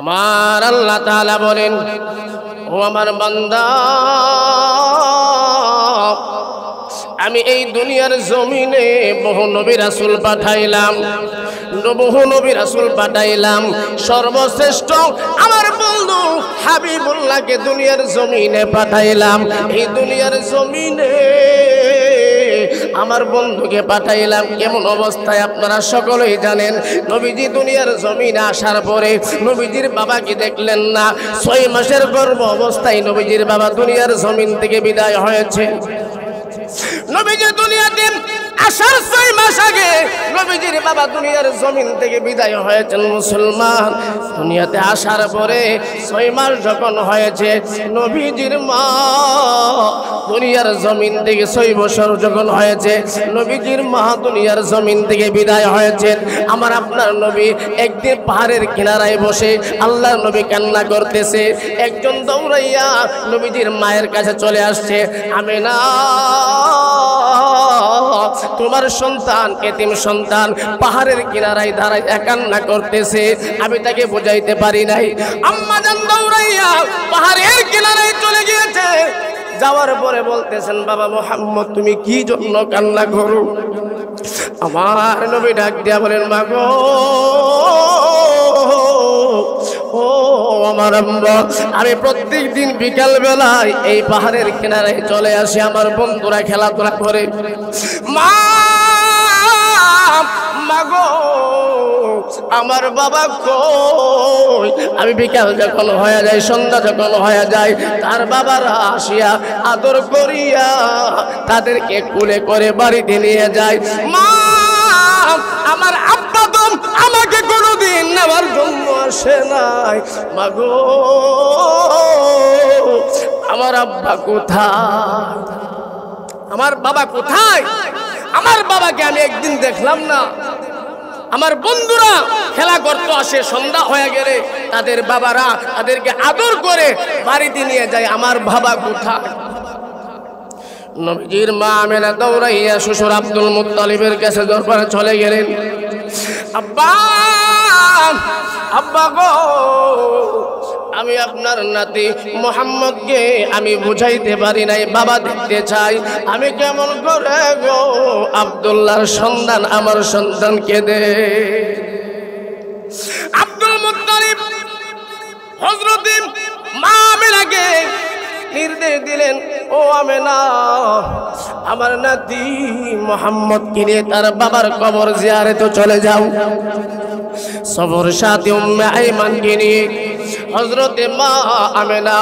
আমার আল্লাহ তালা বলেন ও আমার বান্দা আমি এই দুনিয়ার জমিনে বহু নবী রাসুল পাঠাইলাম বহু নবী রাসুল পাঠাইলাম সর্বশ্রেষ্ঠ আমার বন্ধু হাবিবুল্লাহকে দুনিয়ার জমিনে পাঠাইলাম এই দুনিয়ার জমিনে আমার বন্ধুকে পাঠাইলাম কেমন অবস্থায় আপনারা সকলেই জানেন নবীজি দুনিয়ার জমিনে আসার পরে নবীজির বাবাকে দেখলেন না ছয় মাসের গর্ব অবস্থায় নবীজির বাবা দুনিয়ার জমিন থেকে বিদায় হয়েছে নবীজি দুনিয়াতে আসার ছয় মাস আগে নবীজির বাবা দুনিয়ার জমিন থেকে বিদায় হয়েছেন মুসলমান দুনিয়াতে আসার পরে ছয় মাস যখন হয়েছে নবীজির মা দুনিয়ার জমিন থেকে ছয় বছর যখন হয়েছে নবীজির মা দুনিয়ার জমিন থেকে বিদায় হয়েছেন আমার আপনার নবী একদিন পাহাড়ের কিনারায় বসে আল্লাহর নবী কান্না করতেছে একজন দৌড়াইয়া নবীজির মায়ের কাছে চলে আসছে আমি না তোমার সন্তান এতিম সন্তান পাহাড়ের কিনারায় ধারায় একান্না করতেছে আমি তাকে বোঝাইতে পারি নাই আম্মা জান দৌড়াইয়া পাহাড়ের কিনারায় চলে গিয়েছে যাওয়ার পরে বলতেছেন বাবা মোহাম্মদ তুমি কি জন্য কান্না করো আমার নবী ডাক দিয়া বলেন মাগো আমার আমি প্রত্যেক দিন বিকাল বেলায় এই পাহাড়ের কিনারায় চলে আসি আমার বন্ধুরা খেলাধুলা করে মা মাগো আমার বাবা কই আমি বিকাল যখন হয়ে যায় সন্ধ্যা যখন হয়ে যায় তার বাবারা আসিয়া আদর করিয়া তাদেরকে কুলে করে বাড়িতে নিয়ে যায় মা আমার আদম আমাকে কোনোদিন নেওয়ার জন্য আসে নাই মাগো আমার আব্বা কোথায় আমার বাবা কোথায় আমার বাবাকে আমি একদিন দেখলাম না আমার বন্ধুরা খেলা করতে আসে সন্ধ্যা হয়ে গেলে তাদের বাবারা তাদেরকে আদর করে বাড়িতে নিয়ে যায় আমার বাবা কোথায় নবীজির মা মেলা দৌড়াইয়া শ্বশুর আব্দুল মুতালিবের কাছে দরবারে চলে গেলেন আব্বা আব্বা গো আমি আপনার নাতি মোহাম্মদকে আমি বুঝাইতে পারি নাই বাবা দেখতে চাই আমি কেমন করে গো আব্দুল্লার সন্ধান আমার সন্তানকে দে আব্দুল মুতালিব হজরত মা মেলাকে নির্দেশ দিলেন ও আমে না আমার নাতি মোহাম্মদ কিনে তার বাবার কবর জিয়ারে তো চলে যাও সবর সাথে উম্মে আইমান কিনে হজরতে মা আমেনা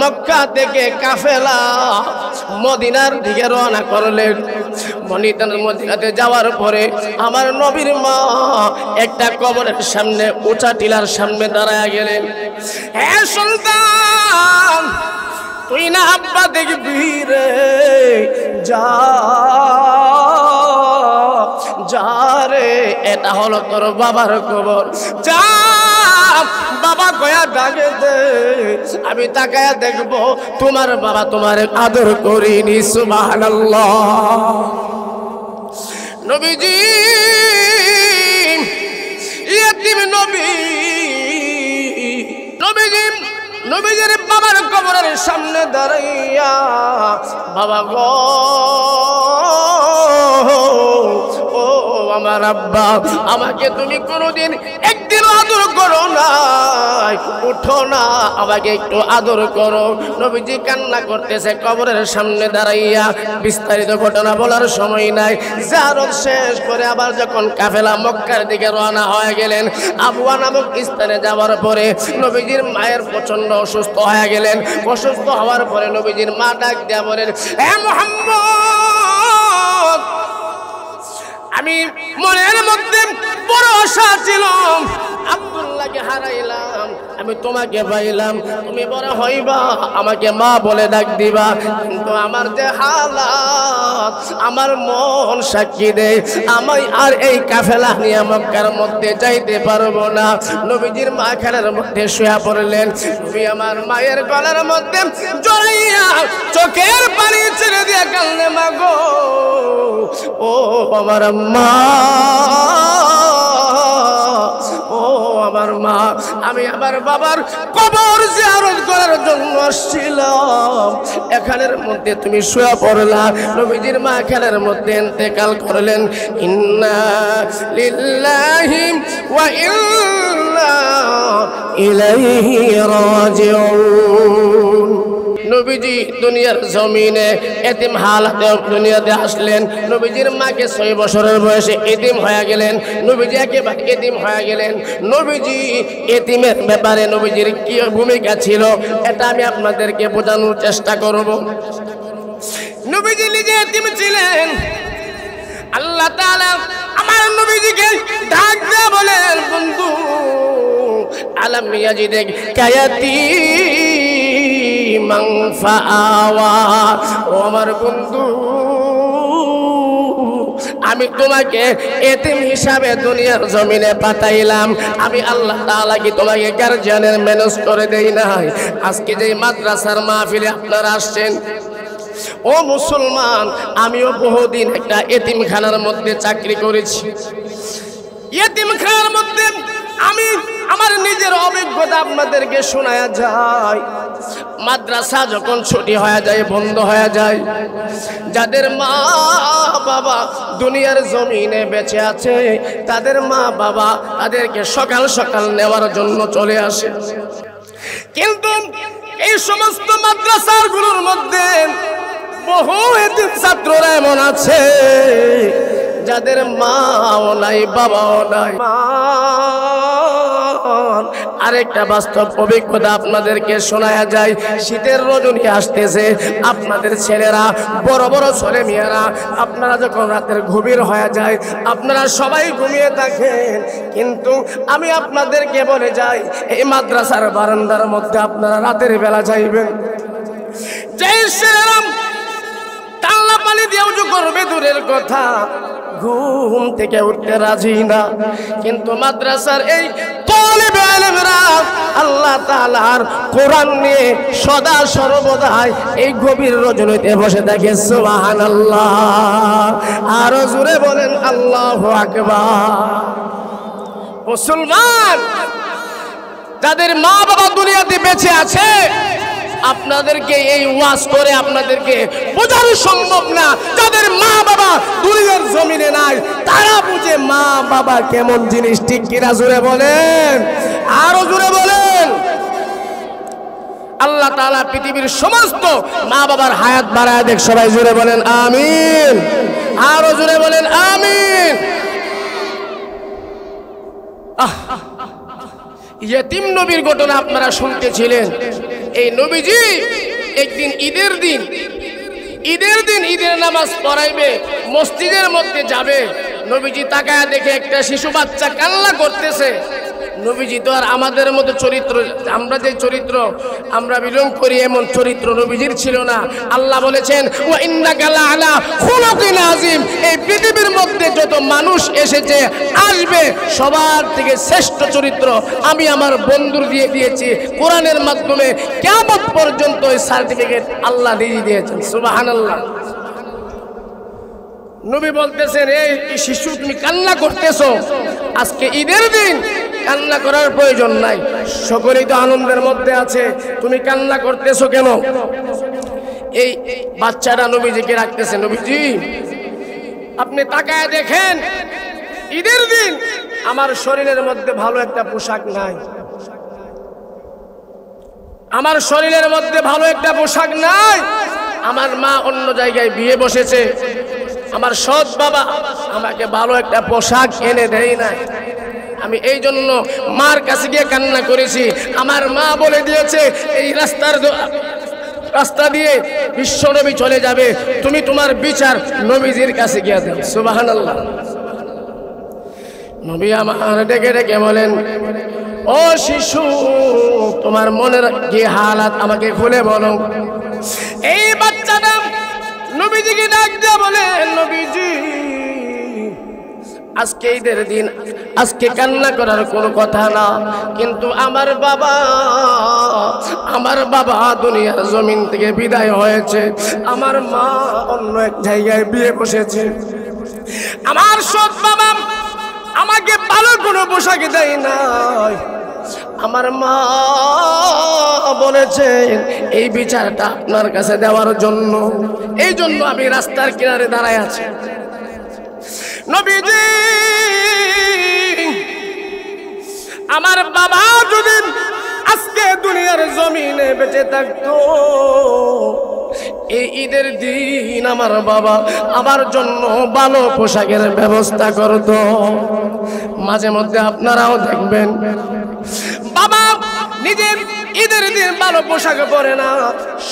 মক্কা থেকে কাফেলা মদিনার দিকে রওনা করলেন মনিতার মদিনাতে যাওয়ার পরে আমার নবীর মা একটা কবরের সামনে উঁচা টিলার সামনে দাঁড়ায় গেলেন হ্যাঁ সন্তান তুই না আব্বা দেখবি রে যা যা রে এটা হলো তোর বাবার খবর যা বাবা কয়া ডাকে দে আমি তাকায়া দেখবো তোমার বাবা তোমার আদর করিনি সুবহানাল্লাহ নবীজি নবীজির বাবার কবরের সামনে দাঁড়াইয়া বাবা গো আমার আব্বা আমাকে তুমি কোনোদিন একদিন আদর করো না উঠো না আমাকে একটু আদর করো নবীজি কান্না করতেছে কবরের সামনে দাঁড়াইয়া বিস্তারিত ঘটনা বলার সময় নাই জারত শেষ করে আবার যখন কাফেলা মক্কার দিকে রওনা হয়ে গেলেন আবুয়া নামক স্থানে যাওয়ার পরে নবীজির মায়ের প্রচন্ড অসুস্থ হয়ে গেলেন অসুস্থ হওয়ার পরে নবীজির মা ডাক দেওয়া বলেন হ্যাঁ মোহাম্মদ আমি মনের মধ্যে বড় আশা ছিল আব্দুল্লাহকে হারাইলাম আমি তোমাকে পাইলাম তুমি বড় হইবা আমাকে মা বলে ডাক দিবা কিন্তু আমার যে হালাত আমার মন সাক্ষী দেয় আমি আর এই কাফেলা নিয়ে মক্কার মধ্যে যাইতে পারবো না নবীজির মা খেলার মধ্যে শুয়া পড়লেন তুমি আমার মায়ের গলার মধ্যে জড়াইয়া চোখের পানি ছেড়ে দিয়ে কান্দে মা গো ও আমার মা ও আমার মা আমি আমার বাবার কবর জিয়ারত করার জন্য আসছিলাম এখানের মধ্যে তুমি শোয়া পড়লা নবীজির মা এখানের মধ্যে এতেকাল করলেন ইন্না ইলাই ওয়া নবীজি দুনিয়ার জমিনে এতিম হালাতে দুনিয়াতে আসলেন নবীজির মাকে ছয় বছরের বয়সে এতিম হয়ে গেলেন নবীজি একেবারে এতিম হয়ে গেলেন নবীজি এতিমের ব্যাপারে নবীজির কি ভূমিকা ছিল এটা আমি আপনাদেরকে বোঝানোর চেষ্টা করব নবীজি নিজে এতিম ছিলেন আল্লাহ তাআলা আমার নবীজিকে ডাক বলেন বন্ধু আলাম দেখ কায়াতি মাংফা ও আমার বন্ধু আমি তোমাকে এতিম হিসাবে দুনিয়ার জমিনে পাঠাইলাম আমি আল্লাহ তাআলা কি তোমাকে গার্জিয়ানের ম্যানেজ করে দেই নাই আজকে যে মাদ্রাসার মাহফিলে আপনারা আসছেন ও মুসলমান আমিও বহুদিন একটা এতিমখানার মধ্যে চাকরি করেছি এতিমখানার মধ্যে আমি আমার নিজের অভিজ্ঞতা আপনাদেরকে শোনা যায় মাদ্রাসা যখন ছুটি হয়ে যায় বন্ধ হয়ে যায় যাদের মা বাবা দুনিয়ার জমিনে বেঁচে আছে তাদের মা বাবা তাদেরকে সকাল সকাল নেওয়ার জন্য চলে আসে কিন্তু এই সমস্ত মাদ্রাসাগুলোর মধ্যে বহু এদিন ছাত্ররা এমন আছে যাদের মাও নাই বাবাও নাই মা আরেকটা বাস্তব অভিজ্ঞতা আপনাদেরকে শোনা যায় শীতের রজনী আসতেছে আপনাদের ছেলেরা বড় বড় ছেলে মেয়েরা আপনারা যখন রাতের গভীর হয়ে যায় আপনারা সবাই ঘুমিয়ে থাকেন কিন্তু আমি আপনাদেরকে বলে যাই এই মাদ্রাসার বারান্দার মধ্যে আপনারা রাতের বেলা যাইবেন জয় শ্রীরাম আল্লাহ পানি দিয়ে উঁচু করবে দূরের কথা ঘুম থেকে উঠতে রাজি না কিন্তু মাদ্রাসার এই আল্লাহ তালার কোরআন নিয়ে সদা সর্বদাই এই গভীর রজনীতে বসে থাকে সোহান আল্লাহ আরো জুড়ে বলেন আল্লাহ মুসলমান তাদের মা বাবা দুনিয়াতে বেঁচে আছে আপনাদেরকে এই ওয়াজ করে আপনাদেরকে বোঝানো সম্ভব না যাদের মা বাবা দুনিয়ার জমিনে নাই তারা বুঝে মা বাবা কেমন জিনিস ঠিক কিনা জুড়ে বলেন আরো জুড়ে বলেন আল্লাহ তালা পৃথিবীর সমস্ত মা বাবার হায়াত বাড়ায় দেখ সবাই জুড়ে বলেন আমিন আরো জুড়ে বলেন আমিন আহ ইয়েতিম নবীর ঘটনা আপনারা শুনতেছিলেন এই নবীজি একদিন ঈদের দিন ঈদের দিন ঈদের নামাজ পড়াইবে মসজিদের মধ্যে যাবে নবীজি তাকায় দেখে একটা শিশু বাচ্চা কান্না করতেছে নবীজি তো আর আমাদের মতো চরিত্র আমরা যে চরিত্র আমরা বিলং করি এমন চরিত্র নবীজির ছিল না আল্লাহ বলেছেন ও ইন্দাকালা আলা খুলকিন আজিম এই পৃথিবীর মধ্যে যত মানুষ এসেছে আসবে সবার থেকে শ্রেষ্ঠ চরিত্র আমি আমার বন্ধুর দিয়ে দিয়েছি কোরআনের মাধ্যমে কেমন পর্যন্ত ওই সার্টিফিকেট আল্লাহ নিজে দিয়েছেন সুবাহান আল্লাহ নবী বলতেছেন এই শিশু তুমি কান্না করতেছো আজকে ঈদের দিন কান্না করার প্রয়োজন নাই সকলেই তো আনন্দের মধ্যে আছে তুমি কান্না করতেছো কেন এই বাচ্চারা নবীজিকে রাখতেছে নবীজি আপনি তাকায় দেখেন ঈদের দিন আমার শরীরের মধ্যে ভালো একটা পোশাক নাই আমার শরীরের মধ্যে ভালো একটা পোশাক নাই আমার মা অন্য জায়গায় বিয়ে বসেছে আমার সৎ বাবা আমাকে ভালো একটা পোশাক এনে দেয় না আমি এই জন্য মার কাছে গিয়ে কান্না করেছি আমার মা বলে দিয়েছে এই রাস্তার রাস্তা দিয়ে বিশ্বনবী চলে যাবে তুমি তোমার বিচার নবীজির কাছে গিয়ে দেবে সুবাহান আল্লাহ নবী আমার ডেকে ডেকে বলেন ও শিশু তোমার মনের যে হালাত আমাকে খুলে বলো এই বাচ্চাটা নবীজিকে ডাক দিয়ে বলেন নবীজি আজকে ঈদের দিন আজকে কান্না করার কোনো কথা না কিন্তু আমার বাবা আমার বাবা দুনিয়ার জমিন থেকে বিদায় হয়েছে আমার মা অন্য এক জায়গায় বিয়ে বসেছে আমার সৎ বাবা আমাকে ভালো কোনো পোশাক দেয় নাই আমার মা বলেছেন এই বিচারটা আপনার কাছে দেওয়ার জন্য এই জন্য আমি রাস্তার কিনারে দাঁড়ায় আছি নবীজি আমার বাবা যদি আজকে দুনিয়ার জমিনে বেঁচে থাকতো এই ঈদের দিন আমার বাবা আমার জন্য ভালো পোশাকের ব্যবস্থা করত মাঝে মধ্যে আপনারাও দেখবেন বাবা নিজের ঈদের দিন ভালো পোশাক পরে না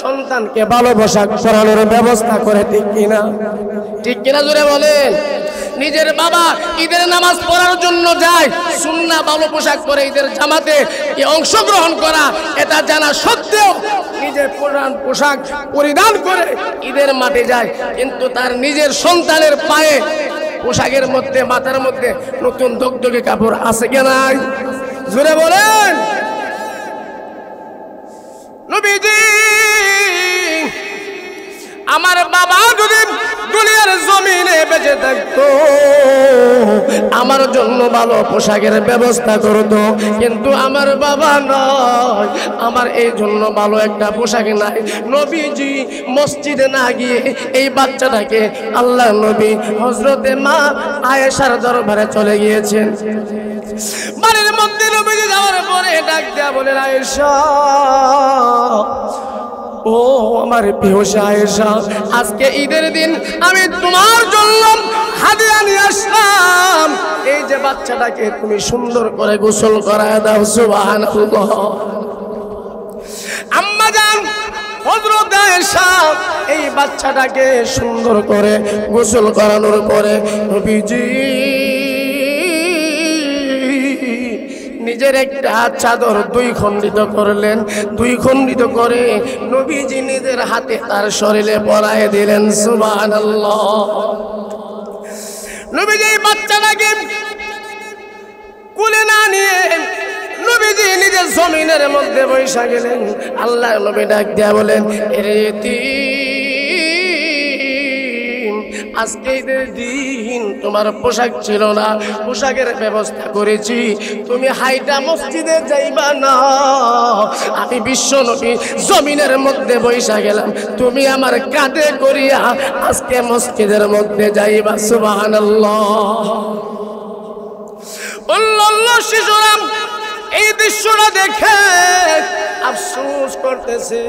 সন্তানকে ভালো পোশাক পরানোর ব্যবস্থা করে ঠিক কিনা ঠিক কিনা জুড়ে বলেন নিজের বাবা ঈদের নামাজ পড়ার জন্য যায় সুন্না ভালো পোশাক পরে ঈদের জামাতে অংশগ্রহণ করা এটা জানা সত্ত্বেও নিজের পুরান পোশাক পরিধান করে ঈদের মাঠে যায় কিন্তু তার নিজের সন্তানের পায়ে পোশাকের মধ্যে মাথার মধ্যে নতুন দগদগে কাপড় আছে নাই জুড়ে বলেন নবীজি আমার বাবা যদি দুনিয়ার জমিনে বেঁচে থাকতো আমার জন্য ভালো পোশাকের ব্যবস্থা করতো কিন্তু আমার বাবা নয় আমার এই জন্য ভালো একটা পোশাক নাই নবীজি মসজিদে না গিয়ে এই বাচ্চাটাকে আল্লাহ নবী হজরতে মা আয়েশার দরবারে চলে গিয়েছেন বাড়ির মধ্যে নবীজি যাওয়ার পরে ডাক দেয়া বলে আয়েশা ও আমার প্রিয় সাহেসা আজকে ঈদের দিন আমি তোমার জন্য হাদিয়া নিয়ে আসলাম এই যে বাচ্চাটাকে তুমি সুন্দর করে গোসল করায় দাও সুবাহান আম্মা যান এই বাচ্চাটাকে সুন্দর করে গোসল করানোর পরে নবীজি নিজের একটা চাদর দুই খণ্ডিত করলেন দুই খণ্ডিত করে নবীজি নিজের হাতে তার শরীরে পরায় দিলেন সুবান নবীজি বাচ্চাটাকে কুলে না নিয়ে নবীজি নিজের জমিনের মধ্যে বৈশা গেলেন আল্লাহ নবী ডাক দিয়া বলেন রেতি আজকে দিন তোমার পোশাক ছিল না পোশাকের ব্যবস্থা করেছি তুমি হাইটা মসজিদে যাইবা না আমি বিশ্ব নবী জমিনের মধ্যে বৈশা গেলাম তুমি আমার কাঁধে করিয়া আজকে মসজিদের মধ্যে যাইবা সুবাহ শিশুরাম এই দৃশ্যটা দেখে আফসোস করতেছে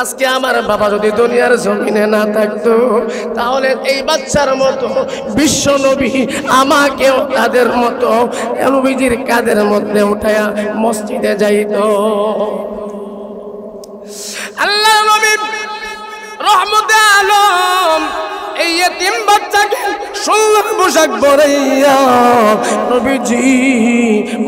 আজকে আমার বাবা যদি দুনিয়ার জমিনে না থাকতো তাহলে এই বাচ্চার মতো বিশ্ব নবী আমাকেও তাদের মতো নবীজির কাদের মধ্যে উঠায়া মসজিদে যাইত আল্লাহ নবী রহমতে আলম এই এতিম বাচ্চাকে সুন্দর পোশাক পরাইয়া নবীজি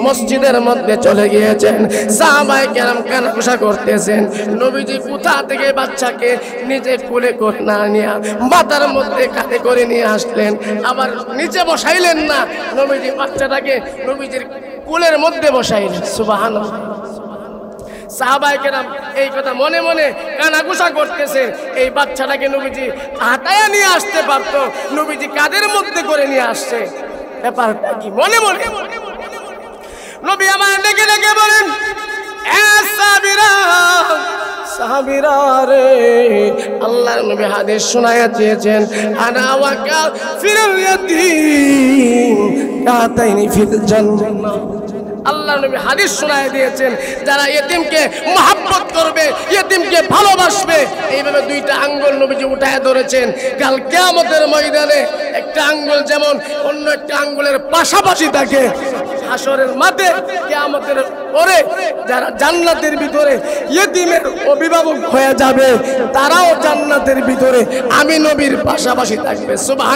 মসজিদের মধ্যে চলে গিয়েছেন সাহাবাই কেরাম পোশাক করতেছেন নবীজি কোথা থেকে বাচ্চাকে নিজে কোলে না নিয়ে মাথার মধ্যে কাঁধে করে নিয়ে আসলেন আবার নিচে বসাইলেন না নবীজি বাচ্চাটাকে নবীজির কোলের মধ্যে বসাইলেন সুবাহান সাহাবাইকেরাম এই কথা মনে মনে কানাঘুষা করতেছে এই বাচ্চাটাকে নবীজি হাতায়া নিয়ে আসতে পারত নবীজি কাদের মধ্যে করে নিয়ে আসছে ব্যাপার কি মনে মনে নবী আমার ডেকে ডেকে বলেন সাহাবিরা রে আল্লাহর নবী হাদিস শোনায়া চেয়েছেন আনা ওয়াকা ফিরাল ইয়াতিম কাতাইনি ফিল জান্নাহ আল্লাহ নবী হাদিস শোনায় দিয়েছেন যারা এতিমকে মহাব্বত করবে এতিমকে ভালোবাসবে এইভাবে দুইটা আঙ্গুল নবীজি উঠায় ধরেছেন কাল কেয়ামতের ময়দানে একটা আঙ্গুল যেমন অন্য একটা আঙ্গুলের পাশাপাশি থাকে হাসরের মাঠে কেয়ামতের পরে যারা জান্নাতের ভিতরে এতিমের অভিভাবক হয়ে যাবে তারাও জান্নাতের ভিতরে আমি নবীর পাশাপাশি থাকবে সুবাহ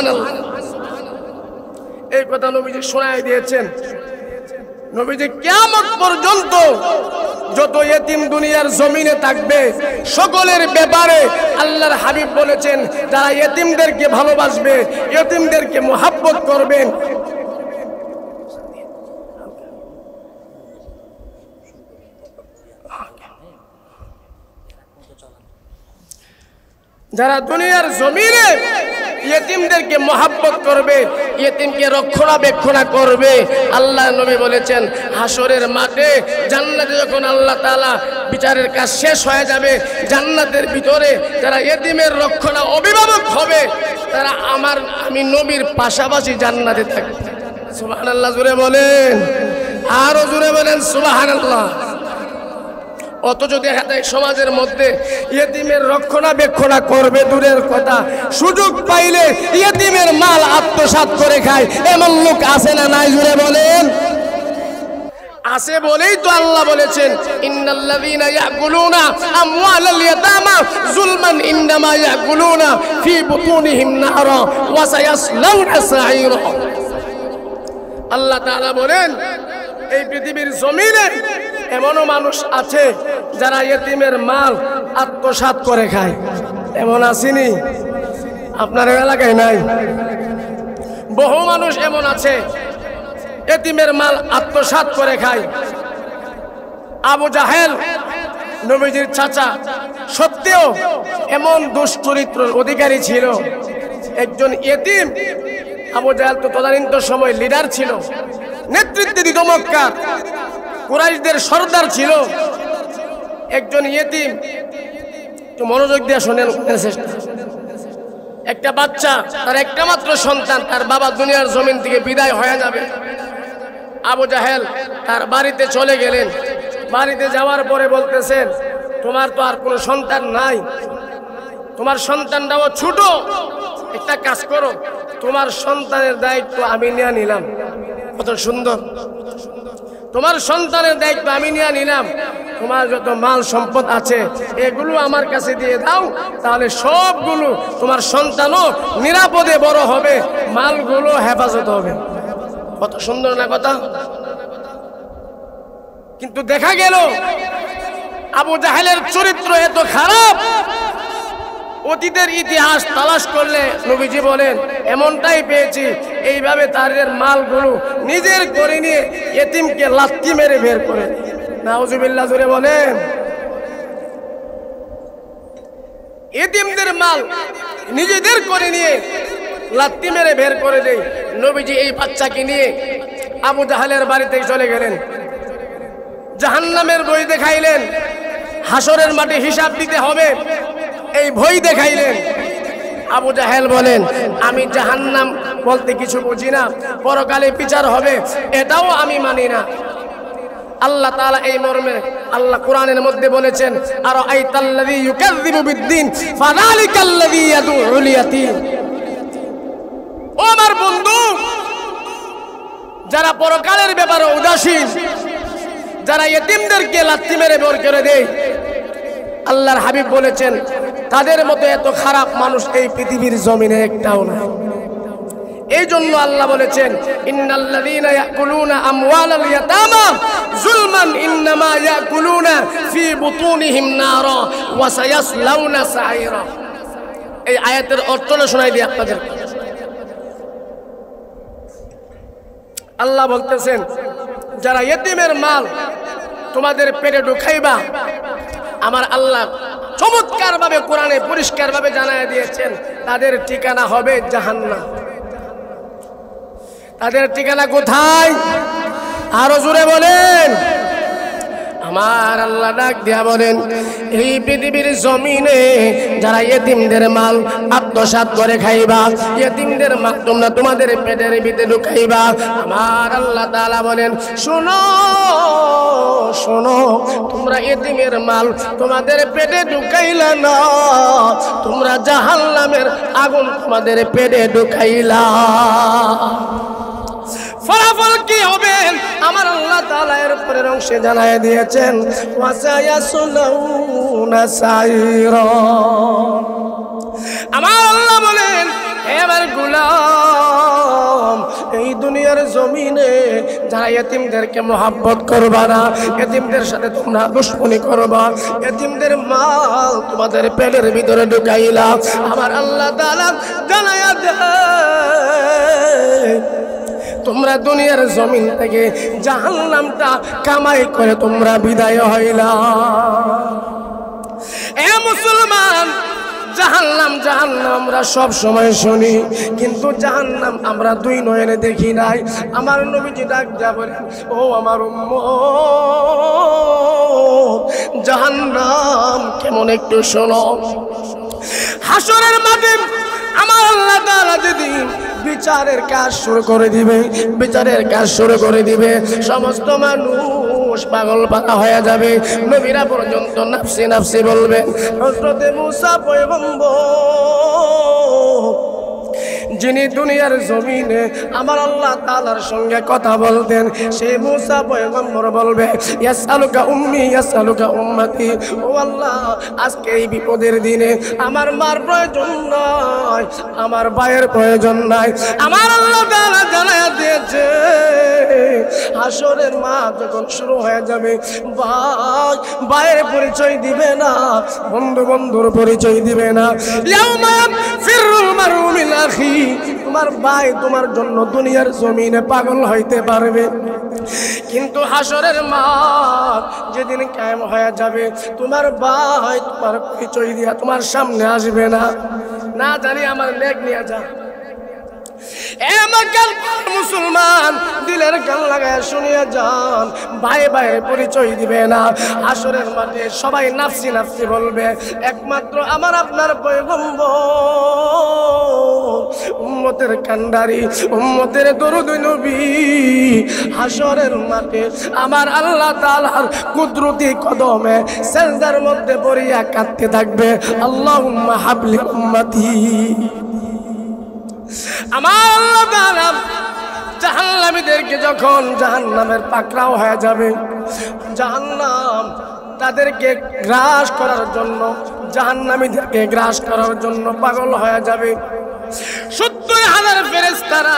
এই কথা নবীজি শোনায় দিয়েছেন নবীজি কেমন পর্যন্ত যত এতিম দুনিয়ার জমিনে থাকবে সকলের ব্যাপারে আল্লাহর হাবিব বলেছেন তারা এতিমদেরকে ভালোবাসবে এতিমদেরকে মোহাব্বত করবেন যারা দুনিয়ার জমিনে ইয়েতিমদেরকে মহাব্বত করবে ইয়েতিমকে রক্ষণাবেক্ষণা করবে আল্লাহ নবী বলেছেন হাসরের মাঠে জান্নাতে যখন আল্লাহ তালা বিচারের কাজ শেষ হয়ে যাবে জান্নাতের ভিতরে যারা ইয়েতিমের রক্ষণা অভিভাবক হবে তারা আমার আমি নবীর পাশাপাশি জান্নাতে থাকবে সুবাহ আল্লাহ জুড়ে বলেন আরও জুড়ে বলেন সুবাহ আল্লাহ অথচ দেখা যায় সমাজের মধ্যে ইয়েতিমের রক্ষণাবেক্ষণা করবে দূরের কথা সুযোগ পাইলে ইয়েতিমের মাল আত্মসাত করে খায় এমন লোক আছে না নাই জুড়ে বলেন আছে বলেই তো আল্লাহ বলেছেন ইন্নাল্লাযীনা ইয়াকুলুনা আমওয়ালাল ইয়াতামা ইন্নামা ইয়াকুলুনা ফি বুতুনিহিম নারা ওয়া সায়াসলাউনা আল্লাহ তাআলা বলেন এই পৃথিবীর জমিনে এমনও মানুষ আছে যারা এতিমের মাল আত্মসাত করে খায় এমন আসিনি আপনার এলাকায় নাই বহু মানুষ এমন আছে এতিমের মাল আত্মসাত করে খায় আবু জাহেল নবীজির চাচা সত্যিও এমন দুশ্চরিত্র অধিকারী ছিল একজন এতিম আবু জাহেল তো তদানীন্ত সময় লিডার ছিল নেতৃত্বে দিত মক্কা কুরাইশদের সর্দার ছিল একজন ইয়েতিম একটু মনোযোগ দিয়ে শোনেন একটা বাচ্চা তার একটা মাত্র সন্তান তার বাবা দুনিয়ার জমিন থেকে বিদায় হয়ে যাবে আবু জাহেল তার বাড়িতে চলে গেলেন বাড়িতে যাওয়ার পরে বলতেছেন তোমার তো আর কোনো সন্তান নাই তোমার সন্তানটাও ছোট একটা কাজ করো তোমার সন্তানের দায়িত্ব আমি নিয়ে নিলাম কত সুন্দর তোমার সন্তানের দায়িত্ব আমি নিয়ে নিলাম তোমার যত মাল সম্পদ আছে এগুলো আমার কাছে দিয়ে দাও তাহলে সবগুলো তোমার সন্তানও নিরাপদে বড় হবে মালগুলো হেফাজত হবে কত সুন্দর না কথা কিন্তু দেখা গেল আবু জাহেলের চরিত্র এত খারাপ অতীতের ইতিহাস তালাশ করলে নবীজি বলেন এমনটাই পেয়েছি এইভাবে তাদের মালগুলো নিজের করে নিয়ে এতিমকে লাত্তি মেরে বের করে নাউজুবিল্লা জুড়ে বলেন এতিমদের মাল নিজেদের করে নিয়ে লাত্তি মেরে বের করে দেয় নবীজি এই বাচ্চাকে নিয়ে আবু জাহালের বাড়িতে চলে গেলেন জাহান্নামের বই দেখাইলেন হাসরের মাটি হিসাব দিতে হবে এই বই দেখাইলেন আবু জাহেল বলেন আমি জাহান্নাম বলতে কিছু বুঝি না পরকালে বিচার হবে এটাও আমি মানি না আল্লাহ তাআলা এই মর্মে আল্লাহ কোরআনের মধ্যে বলেছেন আর আইতাল্লাযী ইউকাযযিবু বিদ্দিন ফালালিকাল্লাযী ইয়াদুউল ইয়াতীম ও আমার বন্ধু যারা পরকালের ব্যাপারে উদাসীন যারা ইয়েতিমদেরকে লাত্তি মেরে বের করে দেয় আল্লাহর হাবিব বলেছেন তাদের মতো এত খারাপ মানুষ এই পৃথিবীর জমিনে একটাও নাই এই জন্য আল্লাহ বলেছেন ইন্নাল্লাযীনা ইয়াকুলুনা আমওয়ালাল ইয়াতামা যুলমান ইন্নামা ইয়াকুলুনা ফি বুতুনিহিম নারা ওয়া সায়াসলাউনা সাইরা এই আয়াতের অর্থটা শোনাই দিই আপনাদের আল্লাহ বলতেছেন যারা ইয়েতিমের মাল তোমাদের পেটে ঢুকাইবা আমার আল্লাহ চমৎকারভাবে কোরআনে পরিষ্কারভাবে জানায় দিয়েছেন তাদের ঠিকানা হবে জাহান্না তাদের ঠিকানা কোথায় আরো জোরে বলেন আমার আল্লাহ ডাক দিয়া বলেন এই পৃথিবীর জমিনে যারা এতিমদের মাল আত্মসাত করে খাইবা এতিমদের মাল তোমরা তোমাদের পেটের ভিতরে ঢুকাইবা আমার আল্লাহ তালা বলেন শোনো শোনো তোমরা এতিমের মাল তোমাদের পেটে ঢুকাইলা না তোমরা জাহান্নামের আগুন তোমাদের পেটে ঢুকাইলা ফলাফল কি হবে আমার আল্লাহ তাআলা এর উপরের অংশে জানায় দিয়েছেন ওয়াসায়াসুলুনা সাইরা আমার আল্লাহ বলেন হে আমার গুলাম এই দুনিয়ার জমিনে যারা এতিমদেরকে মোহাব্বত করবা না এতিমদের সাথে তোমরা দুশ্মনী করবা এতিমদের মাল তোমাদের পেটের ভিতরে ঢুকাইলা আমার আল্লাহ তাআলা জানায়া দেয় তোমরা দুনিয়ার জমিন থেকে জাহান নামটা কামাই করে তোমরা বিদায় হইলা এ মুসলমান জাহান্নাম জাহান্নাম আমরা সব সময় শুনি কিন্তু নাম আমরা দুই নয়নে দেখি নাই আমার নবীজি ডাক যা বলেন ও আমার উম্ম জাহান্নাম কেমন একটু শোনো হাসরের মাঠে আমার আল্লাহ তাআলা যেদিন বিচারের কাজ শুরু করে দিবে বিচারের কাজ শুরু করে দিবে সমস্ত মানুষ পাগল পাকা হয়ে যাবে নবীরা পর্যন্ত নাফসি নাফসি বলবে হজরতে মুসা পয়গম্বর যিনি দুনিয়ার জমিনে আমার আল্লাহ তালার সঙ্গে কথা বলতেন সে মুসা পয়গম্বর বলবে ইয়াসালুকা উম্মি ইয়াস আলুকা উম্মাতি ও আল্লাহ আজকে এই বিপদের দিনে আমার মার প্রয়োজন নয় আমার ভাইয়ের প্রয়োজন নাই আমার আল্লাহ তালা জানায় দিয়েছে আসরের মা যখন শুরু হয়ে যাবে বাঘ ভাইয়ের পরিচয় দিবে না বন্ধু বন্ধুর পরিচয় দিবে না ফিরুল মারুমিল তোমার ভাই তোমার জন্য দুনিয়ার জমিনে পাগল হইতে পারবে কিন্তু হাসরের মা যেদিন কায়েম হয়ে যাবে তোমার ভাই তোমার পিছই দিয়া তোমার সামনে আসবে না না জানি আমার লেগ নিয়ে যা মুসলমান দিলের গান লাগায় শুনিয়ে যান ভাই ভাই পরিচয় দিবে না আসরের মাঠে সবাই নাফসি নাফসি বলবে একমাত্র আমার আপনার বৈভম্ব উম্মতের কান্ডারি উম্মতের দরুদৈ নবী হাসরের মাঠে আমার আল্লাহ তালার কুদরতি কদমে সেজদার মধ্যে পড়িয়া কাঁদতে থাকবে আল্লাহ হাবলি উম্মতি আমার আল্লাহ তাআলা জাহান্নামীদেরকে যখন জাহান্নামের পাকড়াও হয়ে যাবে জাহান্নাম তাদেরকে গ্রাস করার জন্য জাহান্নামীদেরকে গ্রাস করার জন্য পাগল হয়ে যাবে সত্তর হাজার ফেরেস্তারা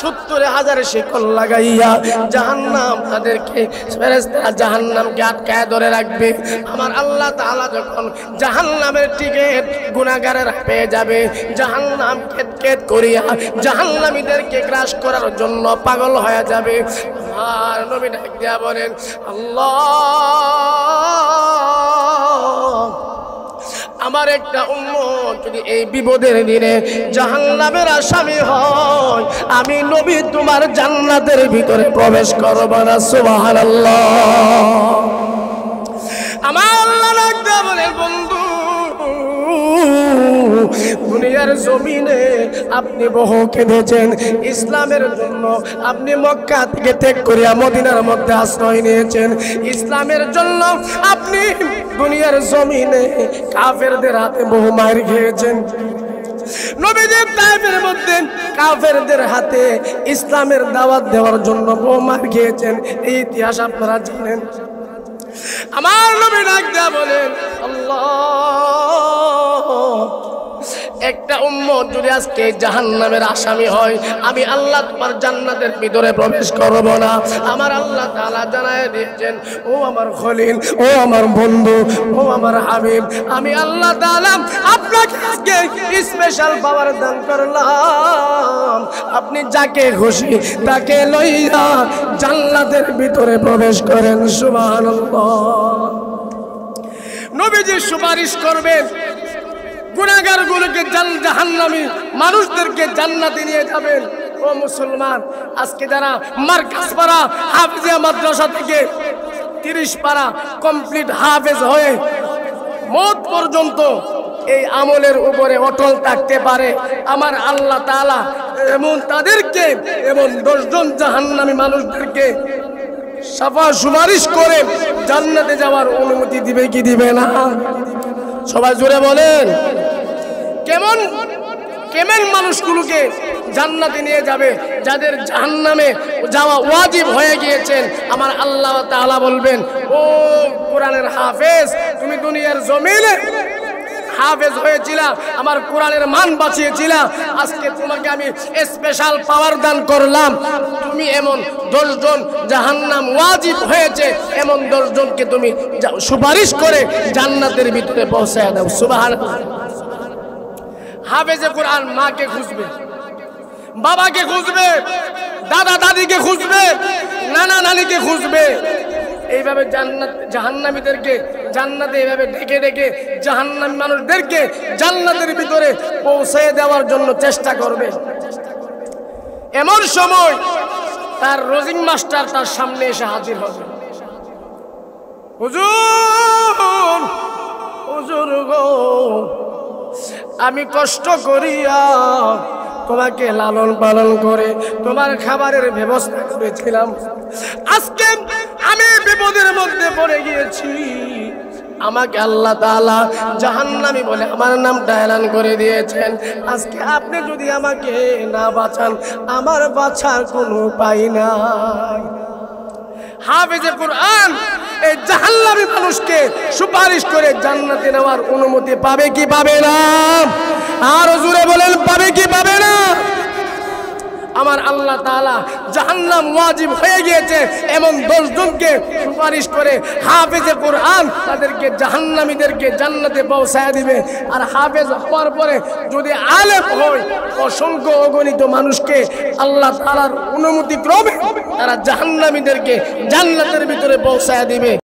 সত্তর হাজার শিকল লাগাইয়া জাহান্নাম তাদেরকে ফেরেস্তারা জাহান্নামকে আটকায় ধরে রাখবে আমার আল্লাহ তাআলা যখন জাহান্নামের টিকিট গুণাগারের পেয়ে যাবে জাহান্নাম খেত খেত করিয়া জাহান্নামীদেরকে গ্রাস করার জন্য পাগল হয়ে যাবে আর নবী ডাক দিয়া বলেন আল্লাহ আমার একটা উম্মত যদি এই বিপদের দিনে জাহান্নামের আসামি হয় আমি নবী তোমার জান্নাতের ভিতরে প্রবেশ করব না সুবহানাল্লাহ আমার আল্লাহ বলে বন্ধু দুনিয়ার জমিনে আপনি বহু কেঁদেছেন ইসলামের জন্য আপনি মক্কা থেকে ত্যাগ করিয়া মদিনার মধ্যে আশ্রয় নিয়েছেন ইসলামের জন্য আপনি দুনিয়ার জমিনে কাফেরদের হাতে বহু মায়ের খেয়েছেন মধ্যে কাফেরদের হাতে ইসলামের দাওয়াত দেওয়ার জন্য বহু মার খেয়েছেন এই ইতিহাস আপনারা জানেন আমার নবী ডাক দেয়া বলেন আল্লাহ একটা উম্মত যদি আজকে জাহান্নামের আসামি হয় আমি আল্লাহ তোমার জান্নাতের ভিতরে প্রবেশ করব না আমার আল্লাহ তালা জানায় দিয়েছেন ও আমার খলিল ও আমার বন্ধু ও আমার হাবিব আমি আল্লাহ তালাম আপনাকে আজকে স্পেশাল পাওয়ার দান করলাম আপনি যাকে খুশি তাকে লইয়া জান্নাতের ভিতরে প্রবেশ করেন সুবহানাল্লাহ নবীজি সুপারিশ করবেন গুলোকে জাল জাহান্নামি মানুষদেরকে জান্নাতে নিয়ে যাবেন ও মুসলমান আজকে যারা মার্কাস পাড়া হাফিজিয়া মাদ্রাসা থেকে তিরিশ পাড়া কমপ্লিট হাফেজ হয়ে মত পর্যন্ত এই আমলের উপরে অটল থাকতে পারে আমার আল্লাহ তালা এমন তাদেরকে এবং দশজন জাহান্নামী মানুষদেরকে সাফা সুপারিশ করে জান্নাতে যাওয়ার অনুমতি দিবে কি দিবে না সবাই জুড়ে বলেন কেমন কেমন মানুষগুলোকে জান্নাতে নিয়ে যাবে যাদের জাহান্নামে যাওয়া ওয়াজিব হয়ে গিয়েছেন আমার আল্লাহ তাআলা বলবেন ও কোরআনের হাফেজ তুমি দুনিয়ার জমিনে হাফেজ হয়েছিলাম আমার কোরআনের মান বাঁচিয়েছিলাম আজকে তোমাকে আমি স্পেশাল পাওয়ার দান করলাম তুমি এমন দশজন জাহান্নাম ওয়াজিব হয়েছে এমন দশজনকে তুমি সুপারিশ করে জান্নাতের ভিতরে পৌঁছায় দাও সুবাহ হাফেজে কোরআন মাকে খুঁজবে বাবাকে খুঁজবে দাদা দাদিকে খুঁজবে নানা নানিকে খুঁজবে এইভাবে জান্নাত জাহান্নামীদেরকে জান্নাতে এইভাবে ডেকে ডেকে জাহান্নামি মানুষদেরকে জান্নাতের ভিতরে পৌঁছে দেওয়ার জন্য চেষ্টা করবে এমন সময় তার রোজিং মাস্টার তার সামনে এসে হাজির হবে হুজুর হুজুর গো আমি কষ্ট করিয়া তোমাকে লালন পালন করে তোমার খাবারের ব্যবস্থা করেছিলাম আজকে আমি বিপদের মধ্যে পড়ে গিয়েছি আমাকে আল্লাহ তালা জাহান্নামি বলে আমার নাম ডায়লান করে দিয়েছেন আজকে আপনি যদি আমাকে না বাঁচান আমার বাঁচার কোনো উপায় নাই হাফিজে কোরআন এই জাহান্নামি মানুষকে সুপারিশ করে জান্নাতে নেওয়ার অনুমতি পাবে কি পাবে না আর জুড়ে বলেন পাবে কি পাবে না আমার আল্লাহ তালা জাহান্নাম ওয়াজিব হয়ে গিয়েছে এমন দশজনকে সুপারিশ করে হাফেজে কোরআন তাদেরকে জাহান্নামীদেরকে জান্নাতে পৌঁছায় দিবে আর হাফেজ হওয়ার পরে যদি আলেপ হয় অসংখ্য অগণিত মানুষকে আল্লাহ তালার অনুমতি ক্রমে তারা জাহান্নামীদেরকে জান্নাতের ভিতরে পৌঁছায় দিবে